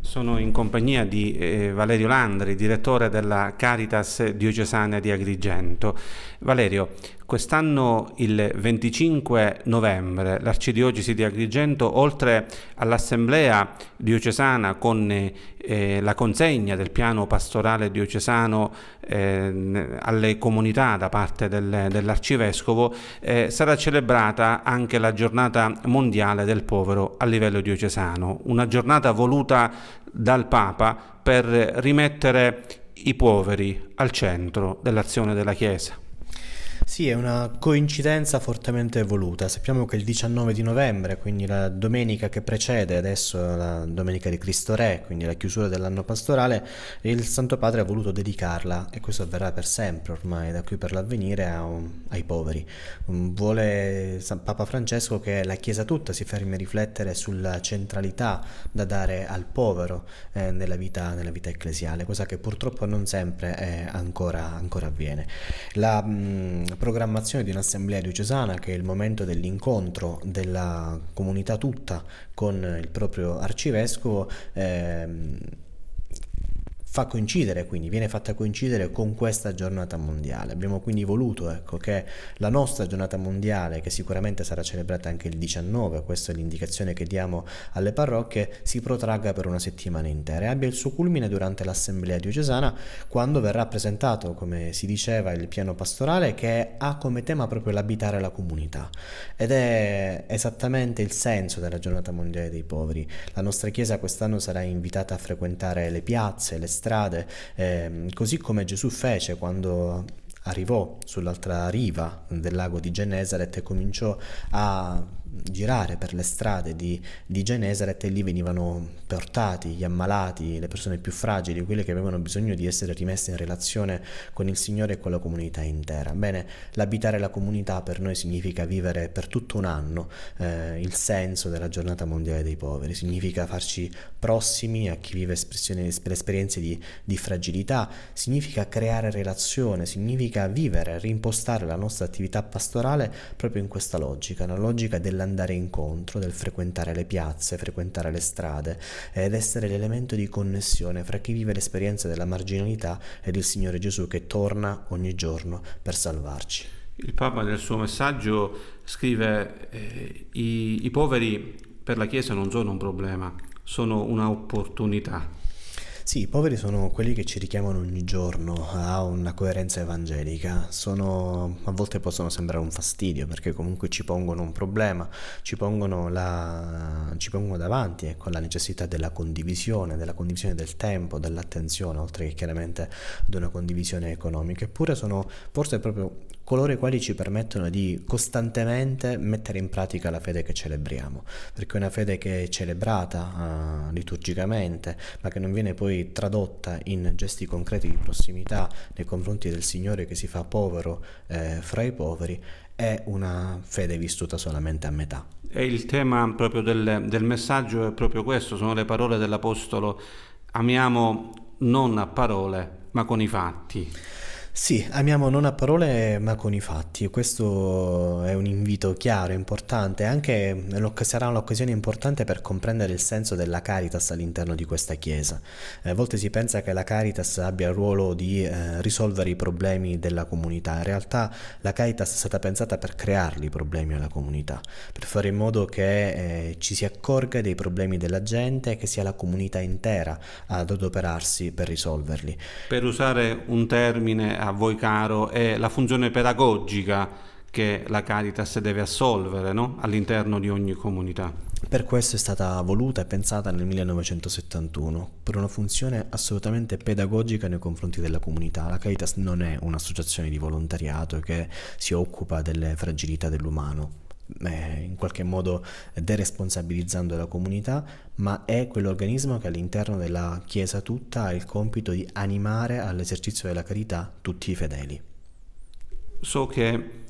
Sono in compagnia di eh, Valerio Landri, direttore della Caritas diocesana di Agrigento. Valerio, Quest'anno, il 25 novembre, l'Arcidiocesi di Agrigento, oltre all'Assemblea diocesana con eh, la consegna del piano pastorale diocesano eh, alle comunità da parte del, dell'Arcivescovo, eh, sarà celebrata anche la giornata mondiale del povero a livello diocesano, una giornata voluta dal Papa per rimettere i poveri al centro dell'azione della Chiesa. Sì, è una coincidenza fortemente voluta. Sappiamo che il 19 di novembre, quindi la domenica che precede adesso la domenica di Cristo Re, quindi la chiusura dell'anno pastorale, il Santo Padre ha voluto dedicarla e questo avverrà per sempre ormai, da qui per l'avvenire ai poveri. Mm, vuole San Papa Francesco che la Chiesa tutta si fermi a riflettere sulla centralità da dare al povero eh, nella, vita, nella, vita, ecclesiale, cosa che purtroppo non sempre eh, ancora, ancora avviene. La, mh, mm, programmazione di un'assemblea diocesana che è il momento dell'incontro della comunità tutta con il proprio arcivescovo. Ehm, fa coincidere, quindi viene fatta coincidere con questa giornata mondiale. Abbiamo quindi voluto ecco, che la nostra giornata mondiale, che sicuramente sarà celebrata anche il 19, questa è l'indicazione che diamo alle parrocchie, si protragga per una settimana intera e abbia il suo culmine durante l'assemblea diocesana quando verrà presentato, come si diceva, il piano pastorale che ha come tema proprio l'abitare la comunità ed è esattamente il senso della giornata mondiale dei poveri. La nostra Chiesa quest'anno sarà invitata a frequentare le piazze, le strade, strade, eh, così come Gesù fece quando arrivò sull'altra riva del lago di Genesaret e cominciò a girare per le strade di, di Genesaret e lì venivano portati gli ammalati, le persone più fragili, quelle che avevano bisogno di essere rimesse in relazione con il Signore e con la comunità intera. Bene, l'abitare la comunità per noi significa vivere per tutto un anno eh, il senso della giornata mondiale dei poveri, significa farci prossimi a chi vive esperienze di, di fragilità, significa creare relazione, significa vivere, rimpostare la nostra attività pastorale proprio in questa logica, la logica della dell'andare incontro, del frequentare le piazze, frequentare le strade eh, ed essere l'elemento di connessione fra chi vive l'esperienza della marginalità ed il Signore Gesù che torna ogni giorno per salvarci. Il Papa nel suo messaggio scrive eh, i, i poveri per la Chiesa non sono un problema, sono un'opportunità. Sì, i poveri sono quelli che ci richiamano ogni giorno a una coerenza evangelica. Sono, a volte possono sembrare un fastidio perché comunque ci pongono un problema, ci pongono, la, ci pongono davanti ecco, la necessità della condivisione, della condivisione del tempo, dell'attenzione, oltre che chiaramente ad una condivisione economica. Eppure sono forse proprio coloro i quali ci permettono di costantemente mettere in pratica la fede che celebriamo, perché una fede che è celebrata uh, liturgicamente, ma che non viene poi tradotta in gesti concreti di prossimità nei confronti del Signore che si fa povero eh, fra i poveri, è una fede vissuta solamente a metà. E il tema proprio del, del messaggio è proprio questo, sono le parole dell'Apostolo, amiamo non a parole ma con i fatti. Sì, amiamo non a parole ma con i fatti. Questo è un invito chiaro, importante, anche sarà un'occasione importante per comprendere il senso della Caritas all'interno di questa Chiesa. Eh, a volte si pensa che la Caritas abbia il ruolo di eh, risolvere i problemi della comunità, in realtà la Caritas è stata pensata per crearli i problemi alla comunità, per fare in modo che eh, ci si accorga dei problemi della gente e che sia la comunità intera ad adoperarsi per risolverli. Per usare un termine a voi caro è la funzione pedagogica che la Caritas deve assolvere no? all'interno di ogni comunità. Per questo è stata voluta e pensata nel 1971, per una funzione assolutamente pedagogica nei confronti della comunità. La Caritas non è un'associazione di volontariato che si occupa delle fragilità dell'umano, eh, in qualche modo deresponsabilizzando la comunità, ma è quell'organismo che all'interno della Chiesa tutta ha il compito di animare all'esercizio della carità tutti i fedeli. So che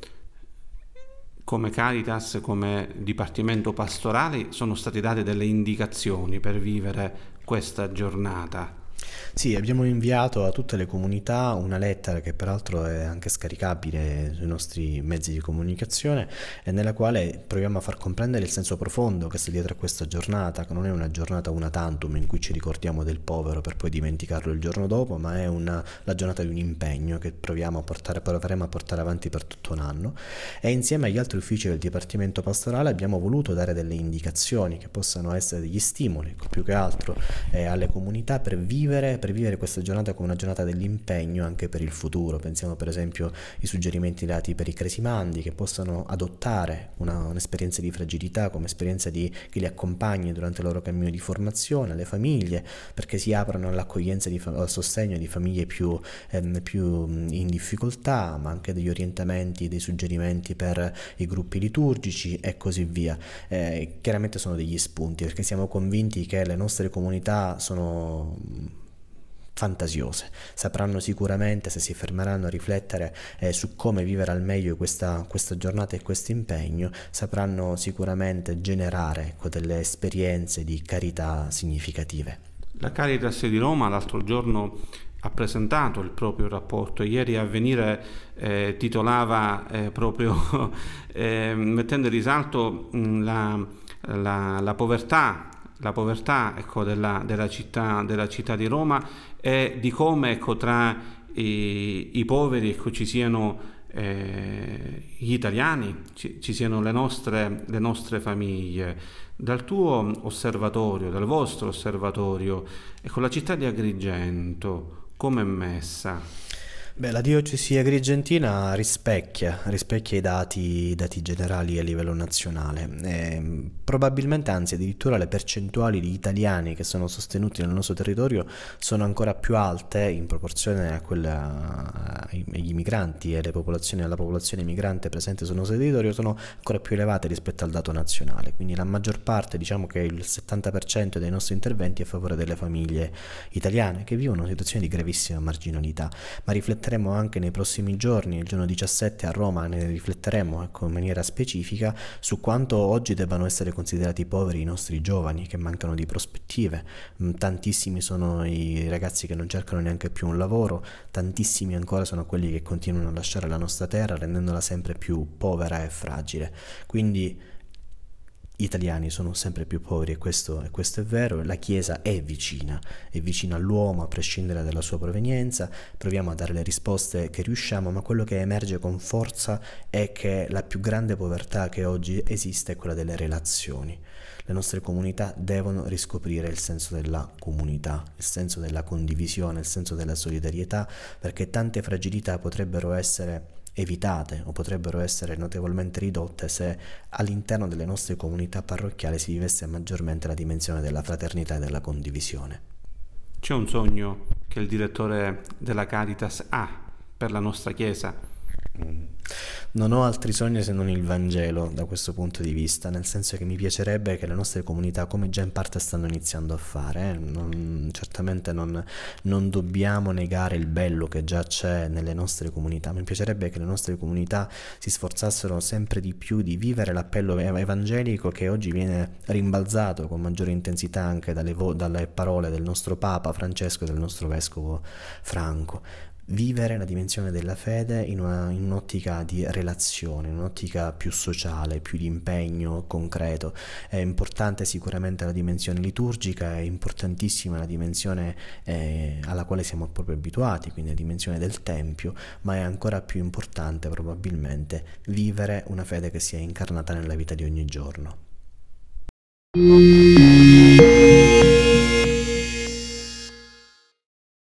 come Caritas, come Dipartimento Pastorale, sono state date delle indicazioni per vivere questa giornata sì, abbiamo inviato a tutte le comunità una lettera che peraltro è anche scaricabile sui nostri mezzi di comunicazione e nella quale proviamo a far comprendere il senso profondo che sta dietro a questa giornata, che non è una giornata una tantum in cui ci ricordiamo del povero per poi dimenticarlo il giorno dopo, ma è una, la giornata di un impegno che proviamo a portare, proveremo a portare avanti per tutto un anno e insieme agli altri uffici del Dipartimento Pastorale abbiamo voluto dare delle indicazioni che possano essere degli stimoli più che altro eh, alle comunità per vivere vivere, per vivere questa giornata come una giornata dell'impegno anche per il futuro. Pensiamo per esempio ai suggerimenti dati per i cresimandi che possano adottare un'esperienza di fragilità come esperienza di, che li accompagni durante il loro cammino di formazione, alle famiglie, perché si aprano all'accoglienza e al sostegno di famiglie più, ehm, più in difficoltà, ma anche degli orientamenti, dei suggerimenti per i gruppi liturgici e così via. Eh, chiaramente sono degli spunti perché siamo convinti che le nostre comunità sono fantasiose. Sapranno sicuramente se si fermeranno a riflettere eh, su come vivere al meglio questa, questa giornata e questo impegno, sapranno sicuramente generare ecco, delle esperienze di carità significative. La Caritas di Roma l'altro giorno ha presentato il proprio rapporto. Ieri Avvenire eh, titolava eh, proprio eh, mettendo in risalto mh, mm, la, la, la, povertà la povertà ecco, della, della, città, della, città, di Roma e di come ecco, tra i, i poveri ecco, ci siano eh, gli italiani, ci, ci siano le nostre, le nostre, famiglie. Dal tuo osservatorio, dal vostro osservatorio, ecco, la città di Agrigento, come è messa? Beh, la diocesi agrigentina rispecchia, rispecchia i, dati, dati, generali a livello nazionale, e, ehm, probabilmente anzi addirittura le percentuali di italiani che sono sostenuti nel nostro territorio sono ancora più alte in proporzione quella, agli migranti e alla popolazione migrante presente sul nostro territorio sono ancora più elevate rispetto al dato nazionale, quindi la maggior parte, diciamo che il 70% dei nostri interventi è a favore delle famiglie italiane che vivono in situazioni di gravissima marginalità, ma riflettere rifletteremo anche nei prossimi giorni, il giorno 17 a Roma ne rifletteremo ecco, in maniera specifica su quanto oggi debbano essere considerati poveri i nostri giovani che mancano di prospettive, mm, tantissimi sono i ragazzi che non cercano neanche più un lavoro, tantissimi ancora sono quelli che continuano a lasciare la nostra terra rendendola sempre più povera e fragile. Quindi italiani sono sempre più poveri e questo, e questo, è vero, la Chiesa è vicina, è vicina all'uomo a prescindere dalla sua provenienza, proviamo a dare le risposte che riusciamo, ma quello che emerge con forza è che la più grande povertà che oggi esiste è quella delle relazioni. Le nostre comunità devono riscoprire il senso della comunità, il senso della condivisione, il senso della solidarietà, perché tante fragilità potrebbero essere evitate o potrebbero essere notevolmente ridotte se all'interno delle nostre comunità parrocchiali si vivesse maggiormente la dimensione della fraternità e della condivisione. C'è un sogno che il direttore della Caritas ha per la nostra Chiesa non ho altri sogni se non il Vangelo da questo punto di vista, nel senso che mi piacerebbe che le nostre comunità, come già in parte stanno iniziando a fare, eh, non, certamente non, non, dobbiamo negare il bello che già c'è nelle nostre comunità, mi piacerebbe che le nostre comunità si sforzassero sempre di più di vivere l'appello evangelico che oggi viene rimbalzato con maggiore intensità anche dalle, dalle parole del nostro Papa Francesco e del nostro Vescovo Franco vivere la dimensione della fede in, una, in un'ottica di relazione, in un'ottica più sociale, più di impegno concreto. È importante sicuramente la dimensione liturgica, è importantissima la dimensione eh, alla quale siamo proprio abituati, quindi la dimensione del Tempio, ma è ancora più importante probabilmente vivere una fede che sia incarnata nella vita di ogni giorno.